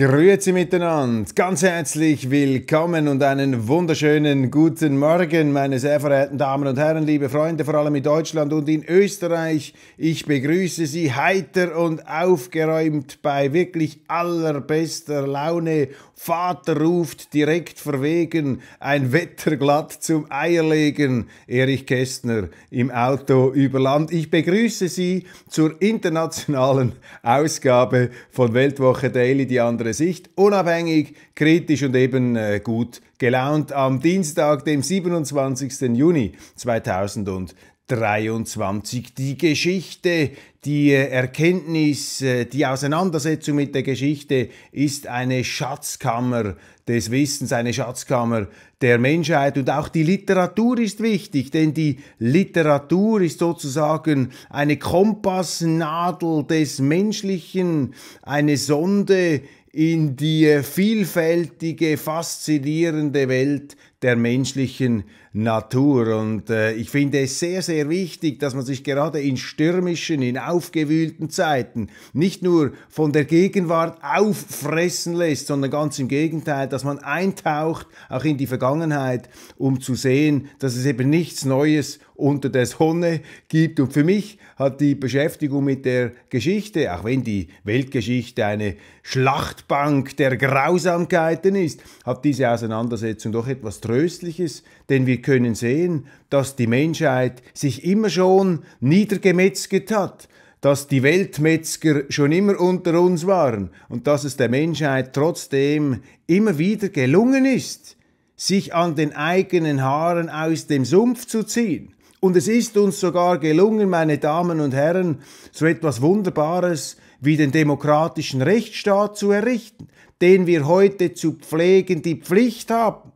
Grüezi miteinander, ganz herzlich willkommen und einen wunderschönen guten Morgen, meine sehr verehrten Damen und Herren, liebe Freunde, vor allem in Deutschland und in Österreich. Ich begrüße Sie heiter und aufgeräumt bei wirklich allerbester Laune Vater ruft direkt verwegen, ein Wetter glatt zum Eierlegen. Erich Kästner im Auto über Land. Ich begrüße Sie zur internationalen Ausgabe von Weltwoche Daily, die andere Sicht. Unabhängig, kritisch und eben äh, gut gelaunt am Dienstag, dem 27. Juni 2020. 23. Die Geschichte, die Erkenntnis, äh, die Auseinandersetzung mit der Geschichte ist eine Schatzkammer des Wissens, eine Schatzkammer der Menschheit. Und auch die Literatur ist wichtig, denn die Literatur ist sozusagen eine Kompassnadel des Menschlichen, eine Sonde in die vielfältige, faszinierende Welt der menschlichen Natur. Und äh, ich finde es sehr, sehr wichtig, dass man sich gerade in stürmischen, in aufgewühlten Zeiten nicht nur von der Gegenwart auffressen lässt, sondern ganz im Gegenteil, dass man eintaucht auch in die Vergangenheit, um zu sehen, dass es eben nichts Neues unter der Sonne gibt. Und für mich hat die Beschäftigung mit der Geschichte, auch wenn die Weltgeschichte eine Schlachtbank der Grausamkeiten ist, hat diese Auseinandersetzung doch etwas Tröstliches, denn wir können sehen, dass die Menschheit sich immer schon niedergemetzget hat dass die Weltmetzger schon immer unter uns waren und dass es der Menschheit trotzdem immer wieder gelungen ist, sich an den eigenen Haaren aus dem Sumpf zu ziehen und es ist uns sogar gelungen, meine Damen und Herren, so etwas Wunderbares wie den demokratischen Rechtsstaat zu errichten, den wir heute zu pflegen die Pflicht haben.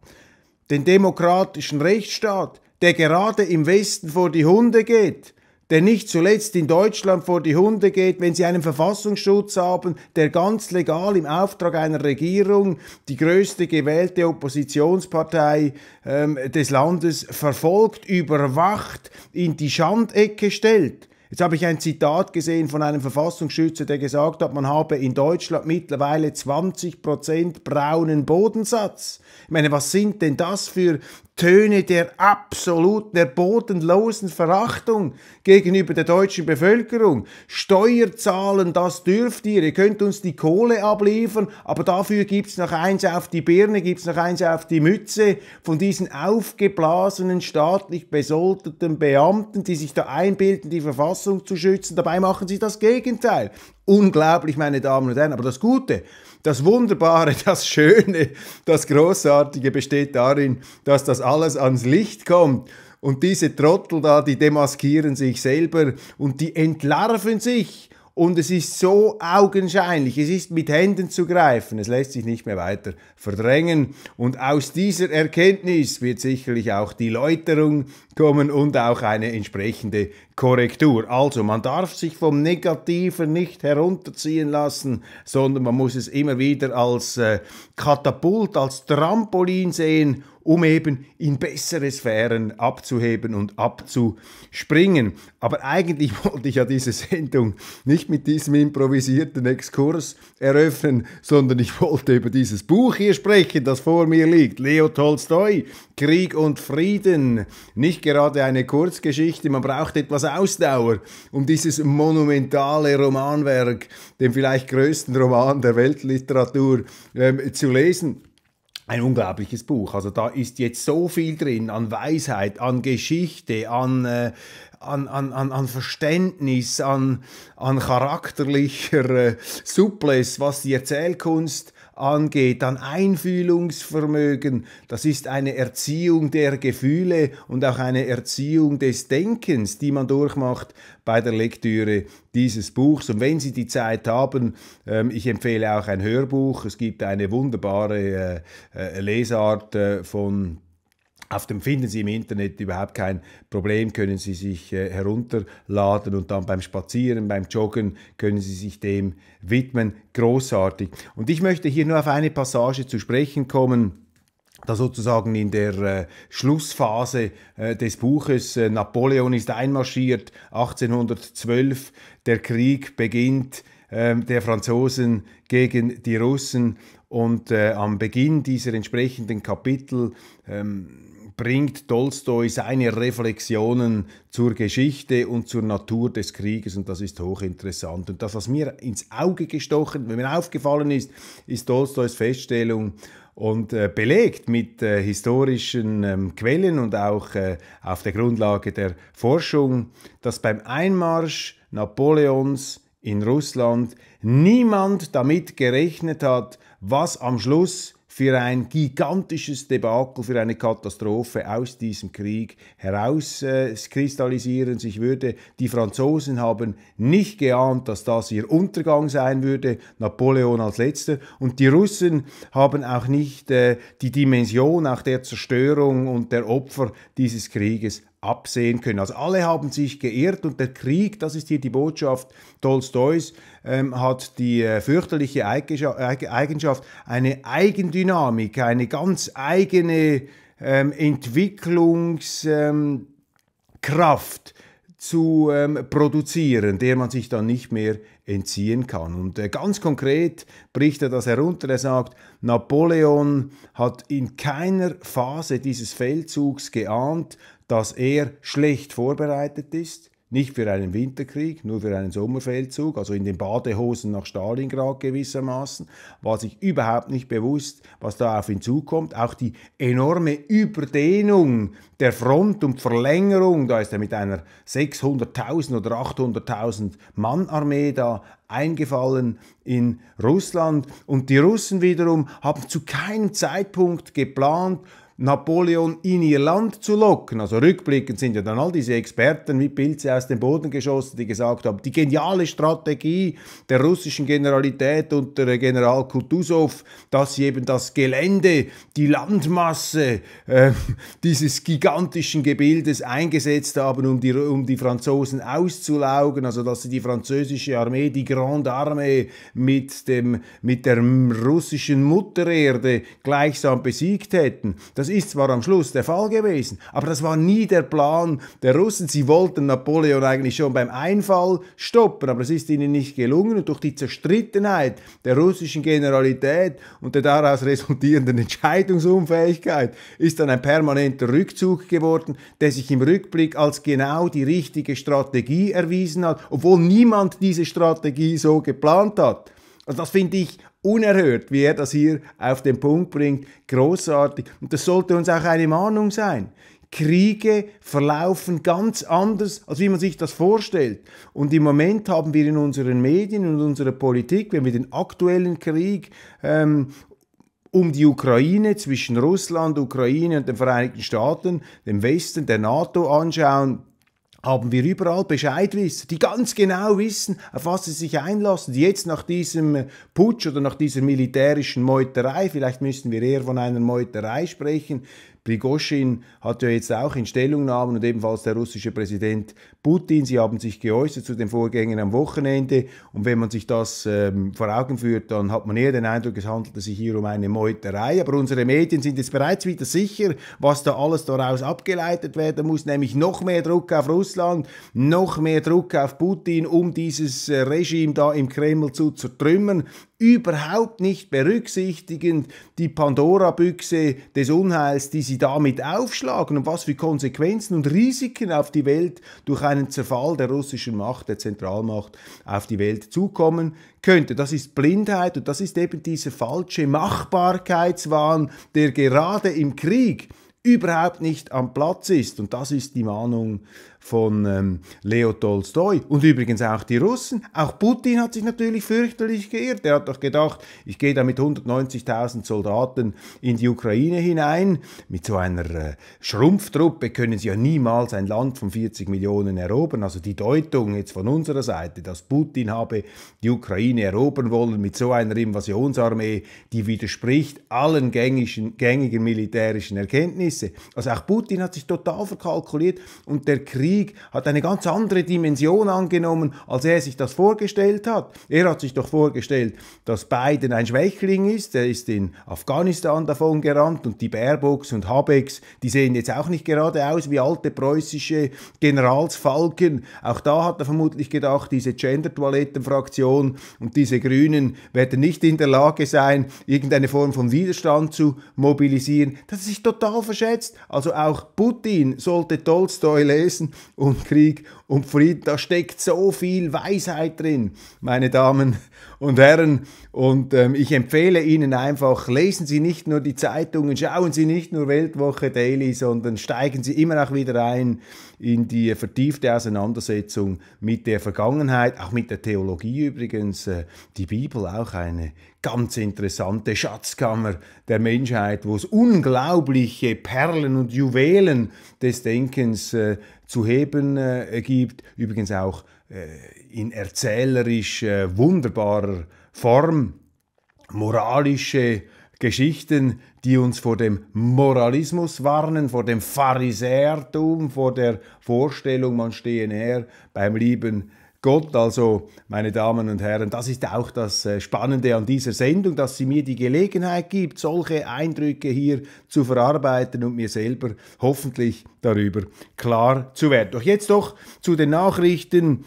Den demokratischen Rechtsstaat, der gerade im Westen vor die Hunde geht, der nicht zuletzt in Deutschland vor die Hunde geht, wenn sie einen Verfassungsschutz haben, der ganz legal im Auftrag einer Regierung die größte gewählte Oppositionspartei ähm, des Landes verfolgt, überwacht, in die Schandecke stellt. Jetzt habe ich ein Zitat gesehen von einem Verfassungsschützer, der gesagt hat, man habe in Deutschland mittlerweile 20% braunen Bodensatz. Ich meine, was sind denn das für Töne der absoluten, der bodenlosen Verachtung gegenüber der deutschen Bevölkerung. Steuerzahlen, das dürft ihr. Ihr könnt uns die Kohle abliefern, aber dafür gibt's noch eins auf die Birne, gibt's noch eins auf die Mütze von diesen aufgeblasenen, staatlich besoldeten Beamten, die sich da einbilden, die Verfassung zu schützen. Dabei machen sie das Gegenteil. Unglaublich, meine Damen und Herren. Aber das Gute, das Wunderbare, das Schöne, das Großartige besteht darin, dass das alles ans Licht kommt. Und diese Trottel da, die demaskieren sich selber und die entlarven sich. Und es ist so augenscheinlich, es ist mit Händen zu greifen, es lässt sich nicht mehr weiter verdrängen. Und aus dieser Erkenntnis wird sicherlich auch die Läuterung kommen und auch eine entsprechende Korrektur. Also man darf sich vom Negativen nicht herunterziehen lassen, sondern man muss es immer wieder als äh, Katapult, als Trampolin sehen, um eben in bessere Sphären abzuheben und abzuspringen. Aber eigentlich wollte ich ja diese Sendung nicht mit diesem improvisierten Exkurs eröffnen, sondern ich wollte über dieses Buch hier sprechen, das vor mir liegt. Leo Tolstoi, Krieg und Frieden. Nicht gerade eine Kurzgeschichte, man braucht etwas Ausdauer, um dieses monumentale Romanwerk, den vielleicht größten Roman der Weltliteratur, ähm, zu lesen ein unglaubliches Buch. Also da ist jetzt so viel drin an Weisheit, an Geschichte, an, äh, an, an, an, Verständnis, an, an charakterlicher äh, Suples, was die Erzählkunst angeht, an Einfühlungsvermögen. Das ist eine Erziehung der Gefühle und auch eine Erziehung des Denkens, die man durchmacht bei der Lektüre dieses Buchs. Und wenn Sie die Zeit haben, ähm, ich empfehle auch ein Hörbuch. Es gibt eine wunderbare äh, äh, Lesart äh, von auf dem finden Sie im Internet überhaupt kein Problem, können Sie sich äh, herunterladen und dann beim Spazieren, beim Joggen können Sie sich dem widmen. Großartig. Und ich möchte hier nur auf eine Passage zu sprechen kommen da sozusagen in der äh, Schlussphase äh, des Buches äh, Napoleon ist einmarschiert, 1812, der Krieg beginnt ähm, der Franzosen gegen die Russen und äh, am Beginn dieser entsprechenden Kapitel ähm, bringt Tolstoi seine Reflexionen zur Geschichte und zur Natur des Krieges und das ist hochinteressant. Und das, was mir ins Auge gestochen, wenn mir aufgefallen ist, ist Tolstois Feststellung, und äh, belegt mit äh, historischen ähm, Quellen und auch äh, auf der Grundlage der Forschung, dass beim Einmarsch Napoleons in Russland niemand damit gerechnet hat, was am Schluss für ein gigantisches Debakel, für eine Katastrophe aus diesem Krieg herauskristallisieren. Äh, sich würde, die Franzosen haben nicht geahnt, dass das ihr Untergang sein würde, Napoleon als letzter. Und die Russen haben auch nicht äh, die Dimension auch der Zerstörung und der Opfer dieses Krieges absehen können. Also alle haben sich geirrt und der Krieg, das ist hier die Botschaft Tolstois, ähm, hat die äh, fürchterliche Eigenschaft, eine Eigendynamik, eine ganz eigene ähm, Entwicklungskraft ähm, zu ähm, produzieren, der man sich dann nicht mehr entziehen kann. Und äh, ganz konkret bricht er das herunter. Er sagt, Napoleon hat in keiner Phase dieses Feldzugs geahnt, dass er schlecht vorbereitet ist, nicht für einen Winterkrieg, nur für einen Sommerfeldzug, also in den Badehosen nach Stalingrad gewissermaßen, war sich überhaupt nicht bewusst, was da auf ihn zukommt. Auch die enorme Überdehnung der Front und Verlängerung, da ist er mit einer 600.000 oder 800.000 Mann Armee da eingefallen in Russland. Und die Russen wiederum haben zu keinem Zeitpunkt geplant, Napoleon in ihr Land zu locken. Also rückblickend sind ja dann all diese Experten wie Pilze aus dem Boden geschossen, die gesagt haben, die geniale Strategie der russischen Generalität unter General Kutusow, dass sie eben das Gelände, die Landmasse äh, dieses gigantischen Gebildes eingesetzt haben, um die, um die Franzosen auszulaugen, also dass sie die französische Armee, die Grande Armee mit, dem, mit der russischen Muttererde gleichsam besiegt hätten. Das das ist zwar am Schluss der Fall gewesen, aber das war nie der Plan der Russen. Sie wollten Napoleon eigentlich schon beim Einfall stoppen, aber es ist ihnen nicht gelungen und durch die Zerstrittenheit der russischen Generalität und der daraus resultierenden Entscheidungsunfähigkeit ist dann ein permanenter Rückzug geworden, der sich im Rückblick als genau die richtige Strategie erwiesen hat, obwohl niemand diese Strategie so geplant hat. Also das finde ich unerhört, wie er das hier auf den Punkt bringt. Großartig. Und das sollte uns auch eine Mahnung sein. Kriege verlaufen ganz anders, als wie man sich das vorstellt. Und im Moment haben wir in unseren Medien und unserer Politik, wenn wir den aktuellen Krieg ähm, um die Ukraine zwischen Russland, Ukraine und den Vereinigten Staaten, dem Westen, der NATO anschauen, haben wir überall Bescheidwisser, die ganz genau wissen, auf was sie sich einlassen. Jetzt nach diesem äh, Putsch oder nach dieser militärischen Meuterei, vielleicht müssen wir eher von einer Meuterei sprechen, Prigoshin hat ja jetzt auch in Stellungnahmen und ebenfalls der russische Präsident Putin, sie haben sich geäußert zu den Vorgängen am Wochenende. Und wenn man sich das ähm, vor Augen führt, dann hat man eher den Eindruck, es handelte sich hier um eine Meuterei. Aber unsere Medien sind jetzt bereits wieder sicher, was da alles daraus abgeleitet werden muss, nämlich noch mehr Druck auf Russland, noch mehr Druck auf Putin, um dieses äh, Regime da im Kreml zu zertrümmern überhaupt nicht berücksichtigend die Pandora-Büchse des Unheils, die sie damit aufschlagen und was für Konsequenzen und Risiken auf die Welt durch einen Zerfall der russischen Macht, der Zentralmacht, auf die Welt zukommen könnte. Das ist Blindheit und das ist eben dieser falsche Machbarkeitswahn, der gerade im Krieg überhaupt nicht am Platz ist. Und das ist die Mahnung von ähm, Leo Tolstoi und übrigens auch die Russen. Auch Putin hat sich natürlich fürchterlich geirrt. Er hat doch gedacht, ich gehe da mit 190.000 Soldaten in die Ukraine hinein. Mit so einer äh, Schrumpftruppe können sie ja niemals ein Land von 40 Millionen erobern. Also die Deutung jetzt von unserer Seite, dass Putin habe die Ukraine erobern wollen mit so einer Invasionsarmee, die widerspricht allen gängigen, gängigen militärischen Erkenntnissen. Also auch Putin hat sich total verkalkuliert und der Krieg Sieg hat eine ganz andere Dimension angenommen, als er sich das vorgestellt hat. Er hat sich doch vorgestellt, dass Biden ein Schwächling ist, er ist in Afghanistan davon gerannt und die Baerbocks und Habecks, die sehen jetzt auch nicht gerade aus wie alte preußische Generalsfalken. Auch da hat er vermutlich gedacht, diese Gender-Toiletten-Fraktion und diese Grünen werden nicht in der Lage sein, irgendeine Form von Widerstand zu mobilisieren. Das ist total verschätzt. Also auch Putin sollte Tolstoi lesen und Krieg und Frieden. Da steckt so viel Weisheit drin, meine Damen und Herren. Und ähm, ich empfehle Ihnen einfach, lesen Sie nicht nur die Zeitungen, schauen Sie nicht nur Weltwoche Daily, sondern steigen Sie immer auch wieder ein in die vertiefte Auseinandersetzung mit der Vergangenheit, auch mit der Theologie übrigens. Äh, die Bibel auch eine ganz interessante Schatzkammer der Menschheit, wo es unglaubliche Perlen und Juwelen des Denkens äh, zu heben äh, gibt. Übrigens auch äh, in erzählerisch äh, wunderbarer Form moralische Geschichten, die uns vor dem Moralismus warnen, vor dem Pharisäertum, vor der Vorstellung, man stehe näher beim lieben Gott. Also, meine Damen und Herren, das ist auch das äh, Spannende an dieser Sendung, dass sie mir die Gelegenheit gibt, solche Eindrücke hier zu verarbeiten und mir selber hoffentlich darüber klar zu werden. Doch jetzt doch zu den Nachrichten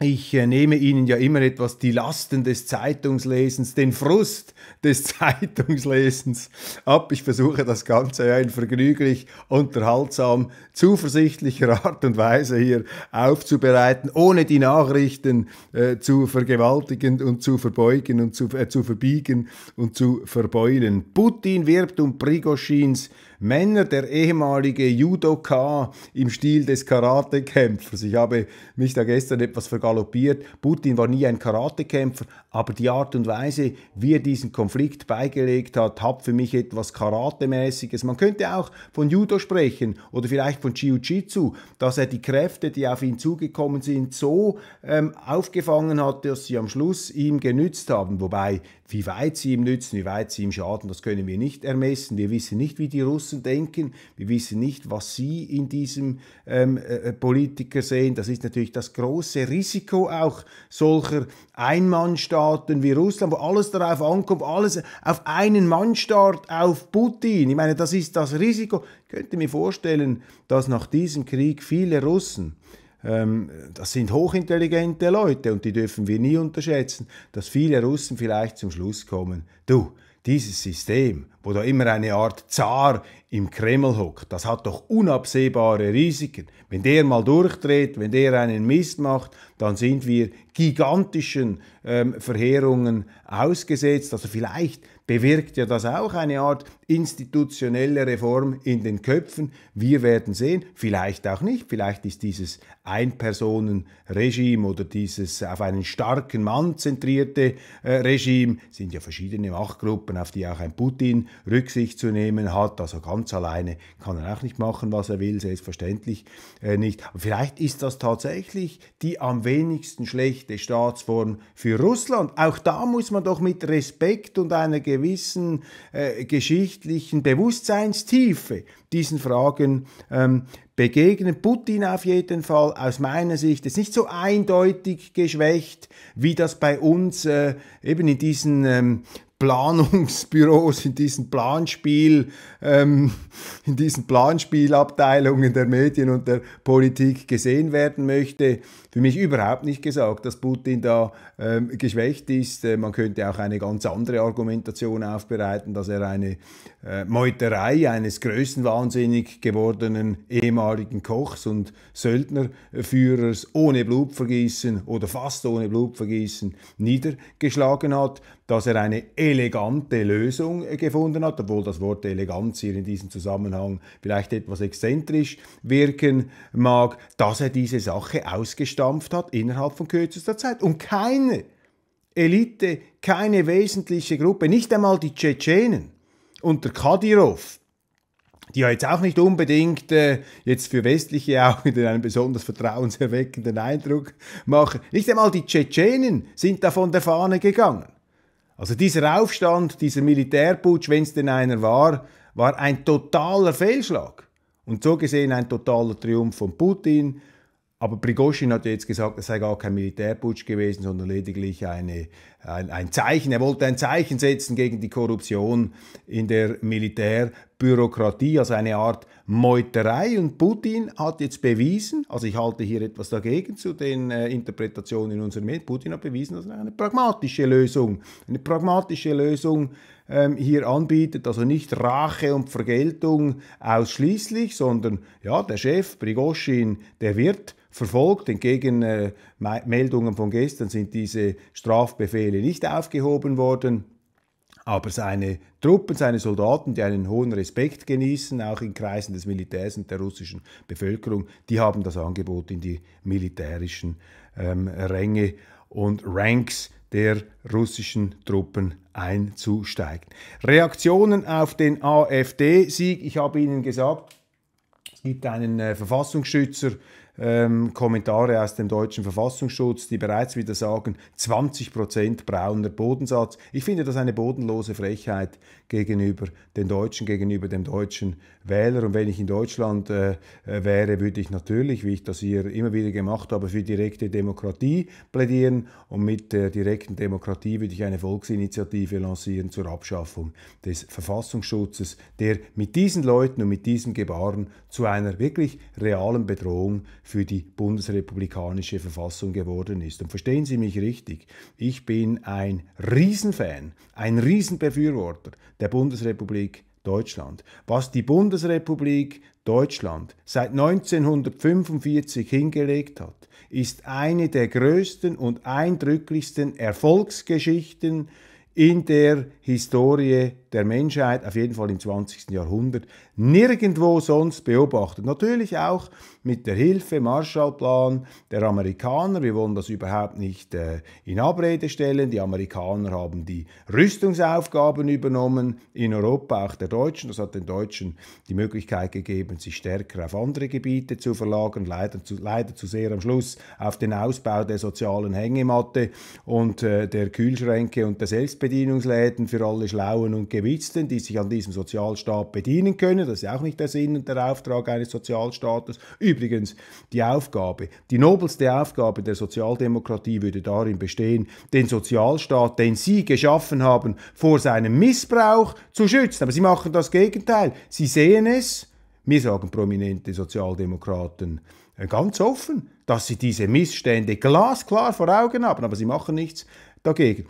ich äh, nehme Ihnen ja immer etwas die Lasten des Zeitungslesens, den Frust des Zeitungslesens ab. Ich versuche das Ganze ja in vergnüglich, unterhaltsam, zuversichtlicher Art und Weise hier aufzubereiten, ohne die Nachrichten äh, zu vergewaltigen und zu verbeugen und zu, äh, zu verbiegen und zu verbeulen. Putin wirbt um Prigoschins Männer, der ehemalige Judoka im Stil des Karatekämpfers. Ich habe mich da gestern etwas vergaloppiert. Putin war nie ein Karatekämpfer, aber die Art und Weise, wie er diesen Konflikt beigelegt hat, hat für mich etwas Karatemäßiges. Man könnte auch von Judo sprechen oder vielleicht von Jiu-Jitsu, dass er die Kräfte, die auf ihn zugekommen sind, so ähm, aufgefangen hat, dass sie am Schluss ihm genützt haben. Wobei wie weit sie ihm nützen, wie weit sie ihm schaden, das können wir nicht ermessen. Wir wissen nicht, wie die Russen denken. Wir wissen nicht, was sie in diesem ähm, äh, Politiker sehen. Das ist natürlich das große Risiko auch solcher Einmannstaaten wie Russland, wo alles darauf ankommt, alles auf einen Mann Mannstaat, auf Putin. Ich meine, das ist das Risiko. Ich könnte mir vorstellen, dass nach diesem Krieg viele Russen ähm, das sind hochintelligente Leute und die dürfen wir nie unterschätzen, dass viele Russen vielleicht zum Schluss kommen, du, dieses System, wo da immer eine Art Zar im Kreml hockt, das hat doch unabsehbare Risiken. Wenn der mal durchdreht, wenn der einen Mist macht, dann sind wir gigantischen ähm, Verheerungen ausgesetzt. Also vielleicht bewirkt ja das auch eine Art institutionelle Reform in den Köpfen. Wir werden sehen, vielleicht auch nicht, vielleicht ist dieses Einpersonenregime oder dieses auf einen starken Mann zentrierte äh, Regime, sind ja verschiedene Machtgruppen, auf die auch ein Putin Rücksicht zu nehmen hat, also ganz alleine kann er auch nicht machen, was er will, selbstverständlich äh, nicht. Aber vielleicht ist das tatsächlich die am wenigsten schlechte Staatsform für Russland. Auch da muss man doch mit Respekt und einer gewissen äh, Geschichte geschichtlichen Bewusstseinstiefe diesen Fragen ähm, begegnen. Putin auf jeden Fall aus meiner Sicht ist nicht so eindeutig geschwächt, wie das bei uns äh, eben in diesen ähm, Planungsbüros, in diesen Planspiel, ähm, in diesen Planspielabteilungen der Medien und der Politik gesehen werden möchte für mich überhaupt nicht gesagt, dass Putin da ähm, geschwächt ist. Äh, man könnte auch eine ganz andere Argumentation aufbereiten, dass er eine äh, Meuterei eines größenwahnsinnig gewordenen ehemaligen Kochs und Söldnerführers ohne Blutvergießen oder fast ohne Blutvergießen niedergeschlagen hat, dass er eine elegante Lösung äh, gefunden hat, obwohl das Wort Eleganz hier in diesem Zusammenhang vielleicht etwas exzentrisch wirken mag, dass er diese Sache ausgestaltet verstampft hat innerhalb von kürzester Zeit. Und keine Elite, keine wesentliche Gruppe, nicht einmal die Tschetschenen unter Kadyrov, die ja jetzt auch nicht unbedingt äh, jetzt für westliche Augen einen besonders vertrauenserweckenden Eindruck machen. Nicht einmal die Tschetschenen sind da von der Fahne gegangen. Also dieser Aufstand, dieser Militärputsch, wenn es denn einer war, war ein totaler Fehlschlag. Und so gesehen ein totaler Triumph von Putin aber Prigozhin hat jetzt gesagt, es sei gar kein Militärputsch gewesen, sondern lediglich eine ein, ein Zeichen, er wollte ein Zeichen setzen gegen die Korruption in der Militärbürokratie, also eine Art Meuterei. Und Putin hat jetzt bewiesen, also ich halte hier etwas dagegen zu den äh, Interpretationen in unserem Medien, Putin hat bewiesen, dass er eine pragmatische Lösung, eine pragmatische Lösung ähm, hier anbietet, also nicht Rache und Vergeltung ausschließlich, sondern ja, der Chef Prigoshin, der wird verfolgt, entgegen äh, Meldungen von gestern sind diese Strafbefehle nicht aufgehoben worden. Aber seine Truppen, seine Soldaten, die einen hohen Respekt genießen, auch in Kreisen des Militärs und der russischen Bevölkerung, die haben das Angebot in die militärischen ähm, Ränge und Ranks der russischen Truppen einzusteigen. Reaktionen auf den AfD-Sieg. Ich habe Ihnen gesagt, es gibt einen äh, Verfassungsschützer, ähm, Kommentare aus dem deutschen Verfassungsschutz, die bereits wieder sagen, 20% brauner Bodensatz. Ich finde das eine bodenlose Frechheit gegenüber den Deutschen, gegenüber dem deutschen Wähler. Und wenn ich in Deutschland äh, äh, wäre, würde ich natürlich, wie ich das hier immer wieder gemacht habe, für direkte Demokratie plädieren. Und mit der direkten Demokratie würde ich eine Volksinitiative lancieren zur Abschaffung des Verfassungsschutzes, der mit diesen Leuten und mit diesem Gebaren zu einer wirklich realen Bedrohung für die bundesrepublikanische Verfassung geworden ist. Und verstehen Sie mich richtig, ich bin ein Riesenfan, ein Riesenbefürworter der Bundesrepublik Deutschland. Was die Bundesrepublik Deutschland seit 1945 hingelegt hat, ist eine der größten und eindrücklichsten Erfolgsgeschichten in der Historie der Menschheit, auf jeden Fall im 20. Jahrhundert, nirgendwo sonst beobachtet. Natürlich auch mit der Hilfe, Marshallplan der Amerikaner. Wir wollen das überhaupt nicht äh, in Abrede stellen. Die Amerikaner haben die Rüstungsaufgaben übernommen, in Europa auch der Deutschen. Das hat den Deutschen die Möglichkeit gegeben, sich stärker auf andere Gebiete zu verlagern, leider zu, leider zu sehr am Schluss auf den Ausbau der sozialen Hängematte und äh, der Kühlschränke und der Selbstbedienungsläden für alle Schlauen und Gewählten Gewitzten, die sich an diesem Sozialstaat bedienen können. Das ist auch nicht der Sinn und der Auftrag eines Sozialstaates. Übrigens, die Aufgabe, die nobelste Aufgabe der Sozialdemokratie würde darin bestehen, den Sozialstaat, den Sie geschaffen haben, vor seinem Missbrauch zu schützen. Aber Sie machen das Gegenteil. Sie sehen es, mir sagen prominente Sozialdemokraten äh, ganz offen, dass sie diese Missstände glasklar vor Augen haben, aber sie machen nichts dagegen.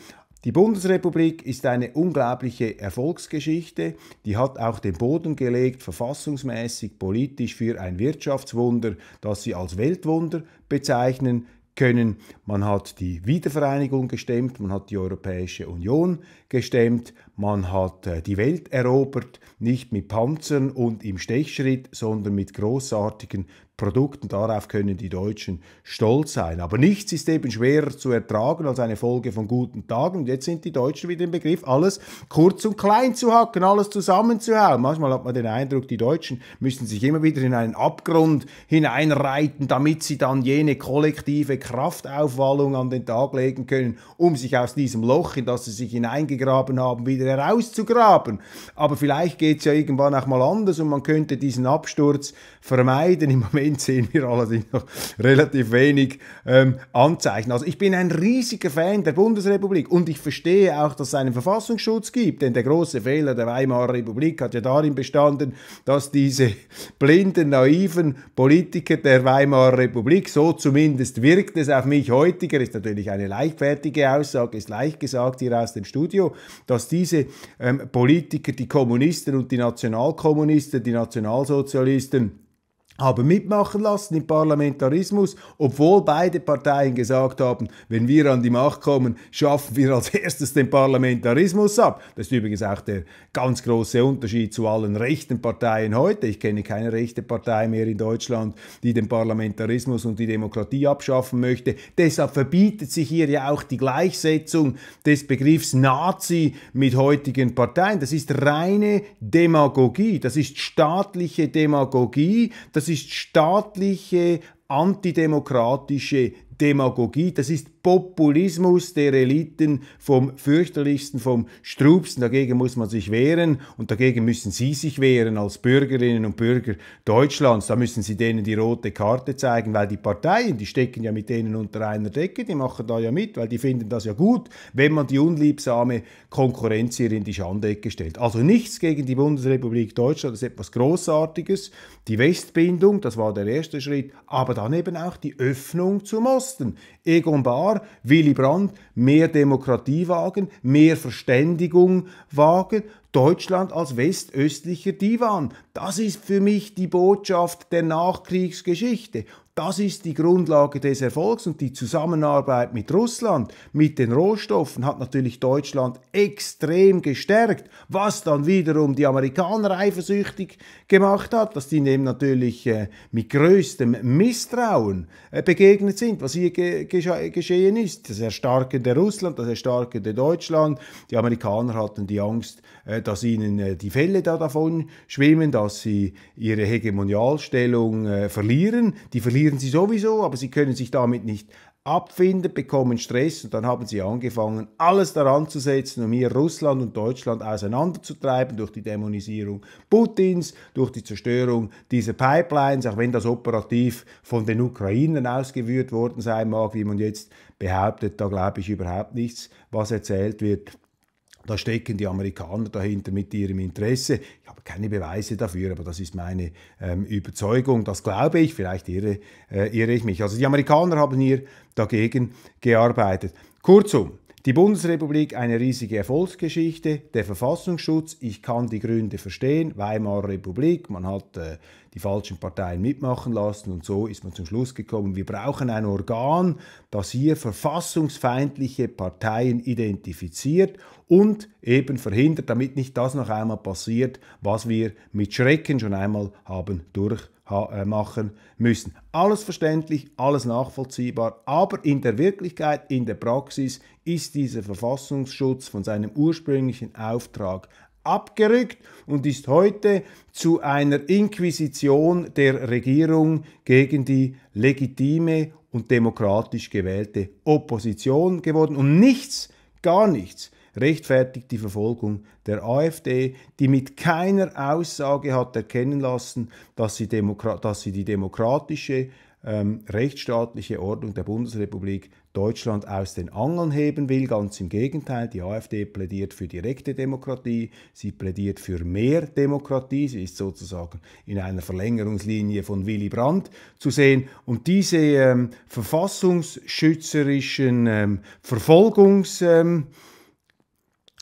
Die Bundesrepublik ist eine unglaubliche Erfolgsgeschichte, die hat auch den Boden gelegt, verfassungsmäßig, politisch für ein Wirtschaftswunder, das sie als Weltwunder bezeichnen können. Man hat die Wiedervereinigung gestemmt, man hat die Europäische Union gestemmt, man hat äh, die Welt erobert, nicht mit Panzern und im Stechschritt, sondern mit großartigen Produkten. Darauf können die Deutschen stolz sein. Aber nichts ist eben schwerer zu ertragen als eine Folge von guten Tagen. Und jetzt sind die Deutschen wieder im Begriff, alles kurz und klein zu hacken, alles zusammenzuhauen. Manchmal hat man den Eindruck, die Deutschen müssen sich immer wieder in einen Abgrund hineinreiten, damit sie dann jene kollektive Kraftaufwallung an den Tag legen können, um sich aus diesem Loch, in das sie sich hineingegraben haben, wieder herauszugraben. Aber vielleicht geht es ja irgendwann auch mal anders und man könnte diesen Absturz vermeiden. Im Moment Trend sehen wir allerdings noch relativ wenig ähm, Anzeichen. Also ich bin ein riesiger Fan der Bundesrepublik und ich verstehe auch, dass es einen Verfassungsschutz gibt, denn der große Fehler der Weimarer Republik hat ja darin bestanden, dass diese blinden, naiven Politiker der Weimarer Republik, so zumindest wirkt es auf mich heutiger, ist natürlich eine leichtfertige Aussage, ist leicht gesagt hier aus dem Studio, dass diese ähm, Politiker, die Kommunisten und die Nationalkommunisten, die Nationalsozialisten, haben mitmachen lassen im Parlamentarismus, obwohl beide Parteien gesagt haben, wenn wir an die Macht kommen, schaffen wir als erstes den Parlamentarismus ab. Das ist übrigens auch der ganz große Unterschied zu allen rechten Parteien heute. Ich kenne keine rechte Partei mehr in Deutschland, die den Parlamentarismus und die Demokratie abschaffen möchte. Deshalb verbietet sich hier ja auch die Gleichsetzung des Begriffs Nazi mit heutigen Parteien. Das ist reine Demagogie, das ist staatliche Demagogie. Das das ist staatliche antidemokratische Demagogie, das ist Populismus der Eliten vom fürchterlichsten, vom strubsten. Dagegen muss man sich wehren und dagegen müssen Sie sich wehren als Bürgerinnen und Bürger Deutschlands. Da müssen Sie denen die rote Karte zeigen, weil die Parteien, die stecken ja mit denen unter einer Decke, die machen da ja mit, weil die finden das ja gut, wenn man die unliebsame Konkurrenz hier in die Schandecke stellt. Also nichts gegen die Bundesrepublik Deutschland, das ist etwas Großartiges. Die Westbindung, das war der erste Schritt, aber dann eben auch die Öffnung zu Moskau. Kosten. Egon Bahr, Willy Brandt, mehr Demokratie wagen, mehr Verständigung wagen, Deutschland als westöstlicher Divan. Das ist für mich die Botschaft der Nachkriegsgeschichte. Das ist die Grundlage des Erfolgs und die Zusammenarbeit mit Russland, mit den Rohstoffen hat natürlich Deutschland extrem gestärkt, was dann wiederum die Amerikaner eifersüchtig gemacht hat, dass die dem natürlich äh, mit größtem Misstrauen äh, begegnet sind, was hier geschehen ist. Das erstarkende Russland, das erstarkende Deutschland. Die Amerikaner hatten die Angst, äh, dass ihnen die Fälle da davon schwimmen, dass sie ihre Hegemonialstellung verlieren. Die verlieren studieren sie sowieso, aber sie können sich damit nicht abfinden, bekommen Stress und dann haben sie angefangen, alles daran zu setzen, um hier Russland und Deutschland auseinanderzutreiben durch die Dämonisierung Putins, durch die Zerstörung dieser Pipelines, auch wenn das operativ von den Ukrainern ausgeführt worden sein mag, wie man jetzt behauptet, da glaube ich überhaupt nichts, was erzählt wird da stecken die Amerikaner dahinter mit ihrem Interesse. Ich habe keine Beweise dafür, aber das ist meine ähm, Überzeugung. Das glaube ich, vielleicht irre, äh, irre ich mich. Also die Amerikaner haben hier dagegen gearbeitet. Kurzum, die Bundesrepublik eine riesige Erfolgsgeschichte. Der Verfassungsschutz, ich kann die Gründe verstehen. Weimarer Republik, man hat äh, die falschen Parteien mitmachen lassen. Und so ist man zum Schluss gekommen, wir brauchen ein Organ, das hier verfassungsfeindliche Parteien identifiziert und eben verhindert, damit nicht das noch einmal passiert, was wir mit Schrecken schon einmal haben durchmachen äh, müssen. Alles verständlich, alles nachvollziehbar, aber in der Wirklichkeit, in der Praxis ist dieser Verfassungsschutz von seinem ursprünglichen Auftrag abgerückt und ist heute zu einer Inquisition der Regierung gegen die legitime und demokratisch gewählte Opposition geworden. Und nichts, gar nichts rechtfertigt die Verfolgung der AfD, die mit keiner Aussage hat erkennen lassen, dass sie, Demokra dass sie die demokratische ähm, rechtsstaatliche Ordnung der Bundesrepublik Deutschland aus den Angeln heben will. Ganz im Gegenteil, die AfD plädiert für direkte Demokratie, sie plädiert für mehr Demokratie, sie ist sozusagen in einer Verlängerungslinie von Willy Brandt zu sehen. Und diese ähm, verfassungsschützerischen ähm, Verfolgungsmaßnahmen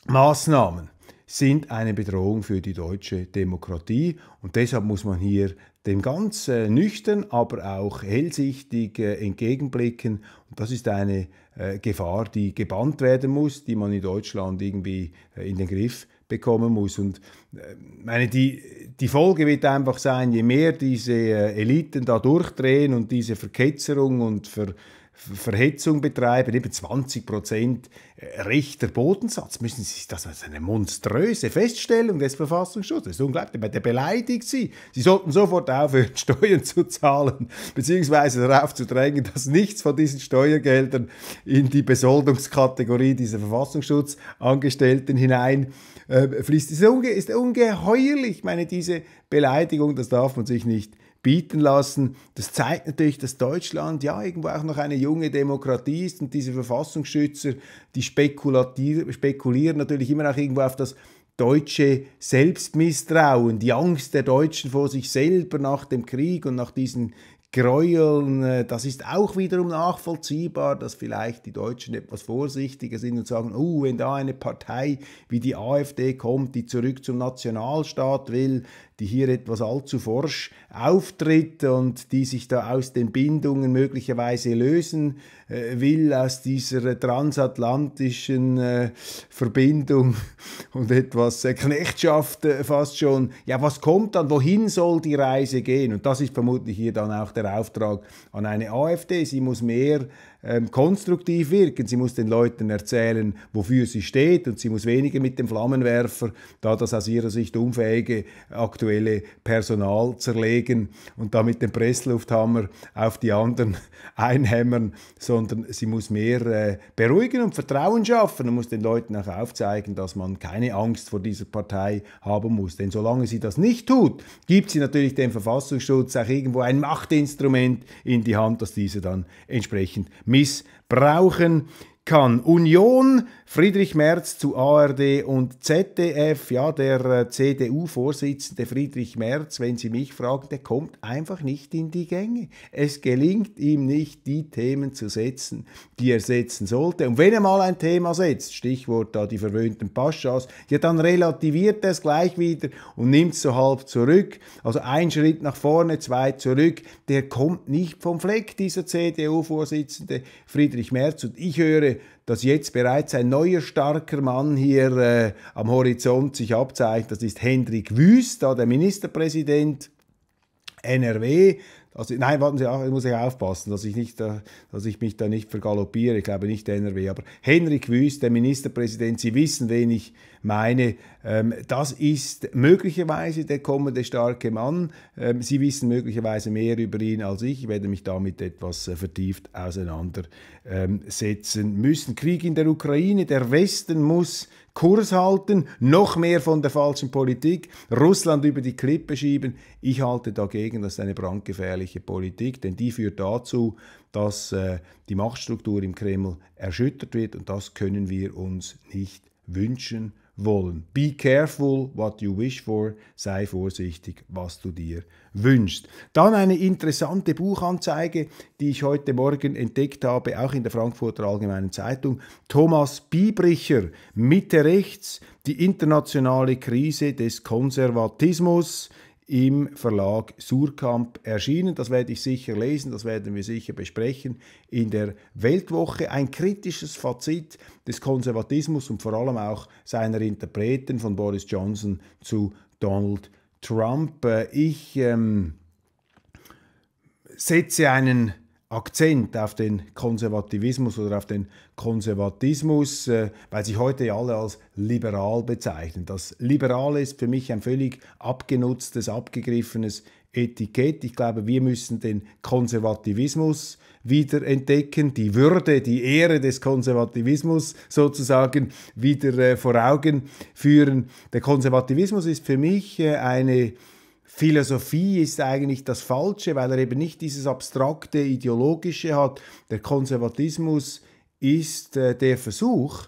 ähm, sind eine Bedrohung für die deutsche Demokratie und deshalb muss man hier dem ganz äh, nüchtern, aber auch hellsichtig äh, entgegenblicken. Und das ist eine äh, Gefahr, die gebannt werden muss, die man in Deutschland irgendwie äh, in den Griff bekommen muss. Und äh, meine, die, die Folge wird einfach sein, je mehr diese äh, Eliten da durchdrehen und diese Verketzerung und Ver, Verhetzung betreiben, eben 20 Prozent äh, rechter Bodensatz. Müssen Sie sich das als eine monströse Feststellung des Verfassungsschutzes. Das ist unglaublich, der beleidigt Sie. Sie sollten sofort aufhören, Steuern zu zahlen, beziehungsweise darauf zu drängen, dass nichts von diesen Steuergeldern in die Besoldungskategorie dieser Verfassungsschutzangestellten hinein äh, fließt. Das ist, unge ist ungeheuerlich, ich meine, diese Beleidigung, das darf man sich nicht bieten lassen. Das zeigt natürlich, dass Deutschland ja irgendwo auch noch eine junge Demokratie ist und diese Verfassungsschützer, die spekulieren natürlich immer auch irgendwo auf das deutsche Selbstmisstrauen, die Angst der Deutschen vor sich selber nach dem Krieg und nach diesen Gräueln, äh, das ist auch wiederum nachvollziehbar, dass vielleicht die Deutschen etwas vorsichtiger sind und sagen, oh, wenn da eine Partei wie die AfD kommt, die zurück zum Nationalstaat will, die hier etwas allzu forsch auftritt und die sich da aus den Bindungen möglicherweise lösen äh, will, aus dieser transatlantischen äh, Verbindung und etwas äh, Knechtschaft äh, fast schon. Ja, was kommt dann? Wohin soll die Reise gehen? Und das ist vermutlich hier dann auch der Auftrag an eine AfD. Sie muss mehr ähm, konstruktiv wirken. Sie muss den Leuten erzählen, wofür sie steht und sie muss weniger mit dem Flammenwerfer, da das aus ihrer Sicht unfähige aktuelle Personal zerlegen und damit den Presslufthammer auf die anderen einhämmern, sondern sie muss mehr äh, beruhigen und Vertrauen schaffen und muss den Leuten auch aufzeigen, dass man keine Angst vor dieser Partei haben muss. Denn solange sie das nicht tut, gibt sie natürlich dem Verfassungsschutz auch irgendwo ein Machtinstrument in die Hand, das diese dann entsprechend missbrauchen kann. Union, Friedrich Merz zu ARD und ZDF, ja, der äh, CDU-Vorsitzende Friedrich Merz, wenn Sie mich fragen, der kommt einfach nicht in die Gänge. Es gelingt ihm nicht, die Themen zu setzen, die er setzen sollte. Und wenn er mal ein Thema setzt, Stichwort da die verwöhnten Paschas, ja, dann relativiert er es gleich wieder und nimmt es so halb zurück. Also ein Schritt nach vorne, zwei zurück. Der kommt nicht vom Fleck, dieser CDU-Vorsitzende Friedrich Merz. Und ich höre dass jetzt bereits ein neuer starker Mann hier äh, am Horizont sich abzeichnet. Das ist Hendrik Wüst, der Ministerpräsident NRW. Also, nein, warten Sie, ich muss ich aufpassen, dass ich, nicht, dass ich mich da nicht vergaloppiere. Ich glaube nicht NRW, aber Hendrik Wüst, der Ministerpräsident, Sie wissen, wen ich meine, ähm, das ist möglicherweise der kommende starke Mann. Ähm, Sie wissen möglicherweise mehr über ihn als ich. Ich werde mich damit etwas äh, vertieft auseinandersetzen ähm, müssen. Krieg in der Ukraine, der Westen muss Kurs halten, noch mehr von der falschen Politik, Russland über die Klippe schieben. Ich halte dagegen, das ist eine brandgefährliche Politik, denn die führt dazu, dass äh, die Machtstruktur im Kreml erschüttert wird und das können wir uns nicht wünschen wollen. Be careful what you wish for, sei vorsichtig, was du dir wünschst. Dann eine interessante Buchanzeige, die ich heute Morgen entdeckt habe, auch in der Frankfurter Allgemeinen Zeitung. Thomas Biebricher, Mitte rechts, die internationale Krise des Konservatismus im Verlag Surkamp erschienen. Das werde ich sicher lesen, das werden wir sicher besprechen in der Weltwoche. Ein kritisches Fazit des Konservatismus und vor allem auch seiner Interpreten von Boris Johnson zu Donald Trump. Äh, ich ähm, setze einen Akzent auf den Konservativismus oder auf den Konservatismus, äh, weil sich heute alle als liberal bezeichnen. Das Liberale ist für mich ein völlig abgenutztes, abgegriffenes Etikett. Ich glaube, wir müssen den Konservativismus wieder entdecken, die Würde, die Ehre des Konservativismus sozusagen wieder äh, vor Augen führen. Der Konservativismus ist für mich äh, eine Philosophie ist eigentlich das Falsche, weil er eben nicht dieses abstrakte Ideologische hat. Der Konservatismus ist äh, der Versuch,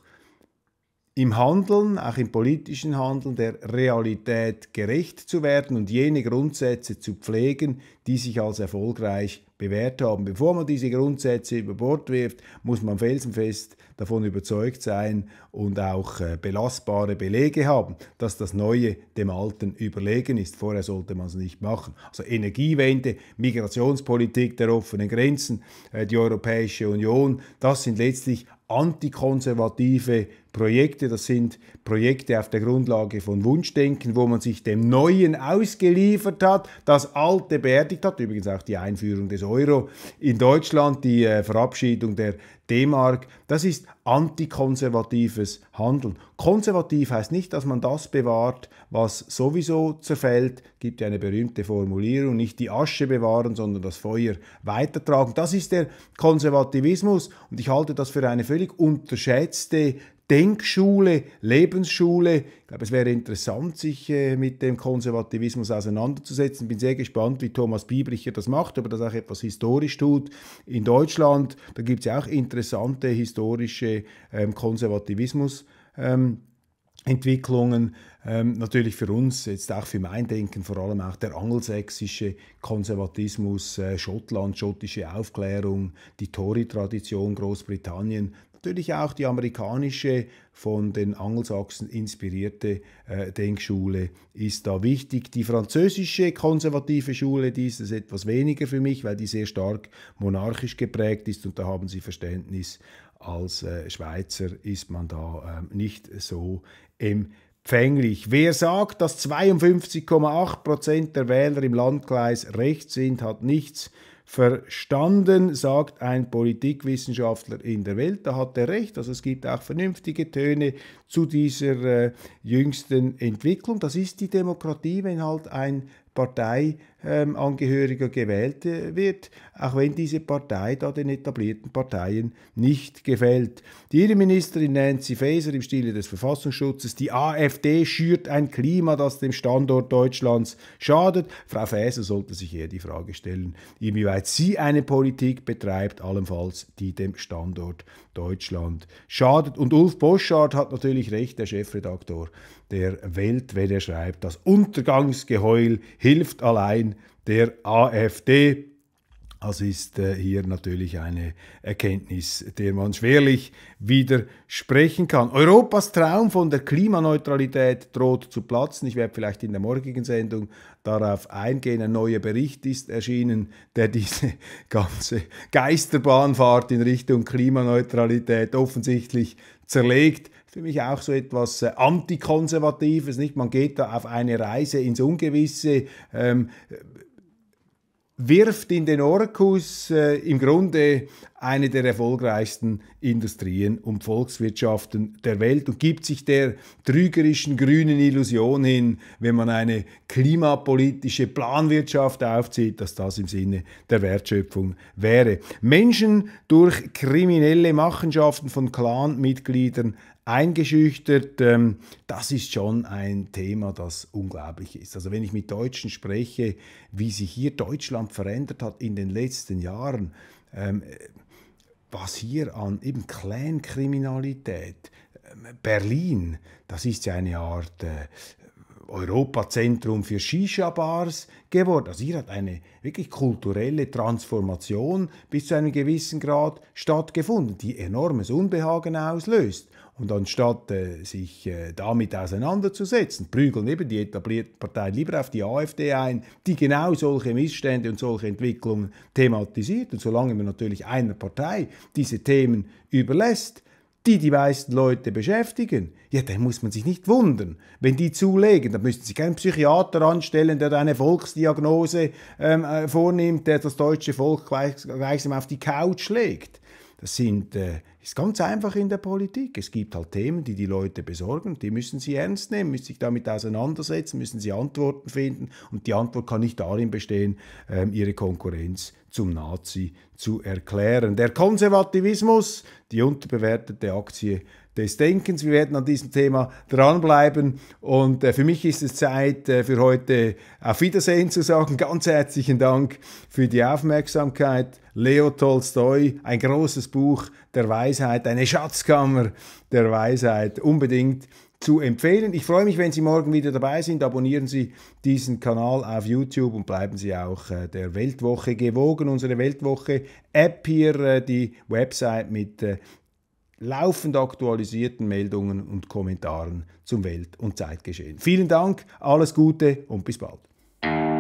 im Handeln, auch im politischen Handeln, der Realität gerecht zu werden und jene Grundsätze zu pflegen, die sich als erfolgreich bewährt haben. Bevor man diese Grundsätze über Bord wirft, muss man felsenfest davon überzeugt sein und auch äh, belastbare Belege haben, dass das Neue dem Alten überlegen ist. Vorher sollte man es nicht machen. Also Energiewende, Migrationspolitik der offenen Grenzen, äh, die Europäische Union, das sind letztlich antikonservative Projekte. Das sind Projekte auf der Grundlage von Wunschdenken, wo man sich dem Neuen ausgeliefert hat, das Alte beerdigt hat. Übrigens auch die Einführung des Euro. In Deutschland die äh, Verabschiedung der D-Mark. Das ist antikonservatives Handeln. Konservativ heißt nicht, dass man das bewahrt, was sowieso zerfällt. Es Gibt ja eine berühmte Formulierung, nicht die Asche bewahren, sondern das Feuer weitertragen. Das ist der Konservativismus und ich halte das für eine völlig unterschätzte Denkschule, Lebensschule. Ich glaube, es wäre interessant, sich äh, mit dem Konservativismus auseinanderzusetzen. Ich Bin sehr gespannt, wie Thomas Biebricher das macht, ob er das auch etwas historisch tut. In Deutschland, da gibt es ja auch interessante historische ähm, Konservativismus. Ähm, Entwicklungen, ähm, natürlich für uns, jetzt auch für mein Denken, vor allem auch der angelsächsische Konservatismus, äh, Schottland, schottische Aufklärung, die Tory-Tradition, Großbritannien, natürlich auch die amerikanische, von den Angelsachsen inspirierte äh, Denkschule ist da wichtig. Die französische konservative Schule, die ist es etwas weniger für mich, weil die sehr stark monarchisch geprägt ist und da haben sie Verständnis. Als äh, Schweizer ist man da äh, nicht so empfänglich. Wer sagt, dass 52,8 Prozent der Wähler im Landkreis rechts sind, hat nichts verstanden, sagt ein Politikwissenschaftler in der Welt. Da hat er recht. Also es gibt auch vernünftige Töne zu dieser äh, jüngsten Entwicklung. Das ist die Demokratie, wenn halt ein Partei ähm, Angehöriger gewählt äh, wird, auch wenn diese Partei da den etablierten Parteien nicht gefällt. Die Innenministerin Nancy Faeser im Stile des Verfassungsschutzes, die AfD schürt ein Klima, das dem Standort Deutschlands schadet. Frau Faeser sollte sich eher die Frage stellen, inwieweit sie eine Politik betreibt, allenfalls die dem Standort Deutschland schadet. Und Ulf Boschardt hat natürlich recht, der Chefredaktor der Welt, wenn er schreibt, das Untergangsgeheul hilft allein der AfD. Das ist äh, hier natürlich eine Erkenntnis, der man schwerlich widersprechen kann. Europas Traum von der Klimaneutralität droht zu platzen. Ich werde vielleicht in der morgigen Sendung darauf eingehen. Ein neuer Bericht ist erschienen, der diese ganze Geisterbahnfahrt in Richtung Klimaneutralität offensichtlich zerlegt für mich auch so etwas äh, antikonservatives, nicht? Man geht da auf eine Reise ins Ungewisse. Ähm, wirft in den Orkus äh, im Grunde eine der erfolgreichsten Industrien und Volkswirtschaften der Welt und gibt sich der trügerischen grünen Illusion hin, wenn man eine klimapolitische Planwirtschaft aufzieht, dass das im Sinne der Wertschöpfung wäre. Menschen durch kriminelle Machenschaften von Clanmitgliedern eingeschüchtert. Ähm, das ist schon ein Thema, das unglaublich ist. Also wenn ich mit Deutschen spreche, wie sich hier Deutschland verändert hat in den letzten Jahren, ähm, was hier an eben Clankriminalität, ähm, Berlin, das ist ja eine Art äh, Europazentrum für Shisha-Bars geworden. Also hier hat eine wirklich kulturelle Transformation bis zu einem gewissen Grad stattgefunden, die enormes Unbehagen auslöst. Und anstatt äh, sich äh, damit auseinanderzusetzen, prügeln eben die etablierten Parteien lieber auf die AfD ein, die genau solche Missstände und solche Entwicklungen thematisiert. Und solange man natürlich einer Partei diese Themen überlässt, die die meisten Leute beschäftigen, ja, dann muss man sich nicht wundern, wenn die zulegen. Dann müssten Sie keinen Psychiater anstellen, der da eine Volksdiagnose ähm, äh, vornimmt, der das deutsche Volk gleichsam auf die Couch legt. Das sind äh, ist ganz einfach in der Politik. Es gibt halt Themen, die die Leute besorgen, die müssen sie ernst nehmen, müssen sich damit auseinandersetzen, müssen sie Antworten finden und die Antwort kann nicht darin bestehen, ähm, ihre Konkurrenz zum Nazi zu erklären. Der Konservativismus, die unterbewertete Aktie des Denkens. Wir werden an diesem Thema dranbleiben. Und äh, für mich ist es Zeit, äh, für heute auf Wiedersehen zu sagen. Ganz herzlichen Dank für die Aufmerksamkeit. Leo Tolstoi, ein großes Buch der Weisheit, eine Schatzkammer der Weisheit, unbedingt zu empfehlen. Ich freue mich, wenn Sie morgen wieder dabei sind. Abonnieren Sie diesen Kanal auf YouTube und bleiben Sie auch äh, der Weltwoche gewogen. Unsere Weltwoche-App hier, äh, die Website mit äh, laufend aktualisierten Meldungen und Kommentaren zum Welt- und Zeitgeschehen. Vielen Dank, alles Gute und bis bald.